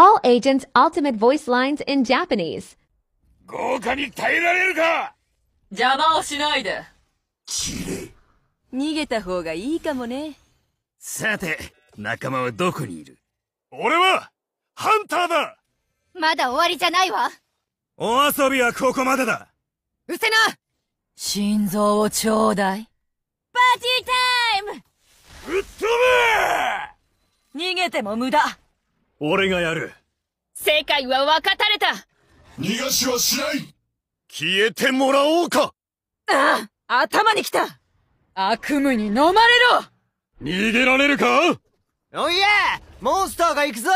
All agents' ultimate voice lines in Japanese. 豪華に耐えられるか邪魔をしないで。ちれ。逃げた方がいいかもね。さて、仲間はどこにいる俺は、ハンターだまだ終わりじゃないわお遊びはここまでだうせな心臓をちょうだいパーティータイムぶっ飛べ逃げても無駄俺がやる世界は分かたれた逃がしはしない消えてもらおうかああ頭にきた悪夢に飲まれろ逃げられるかおいやモンスターが行くぞ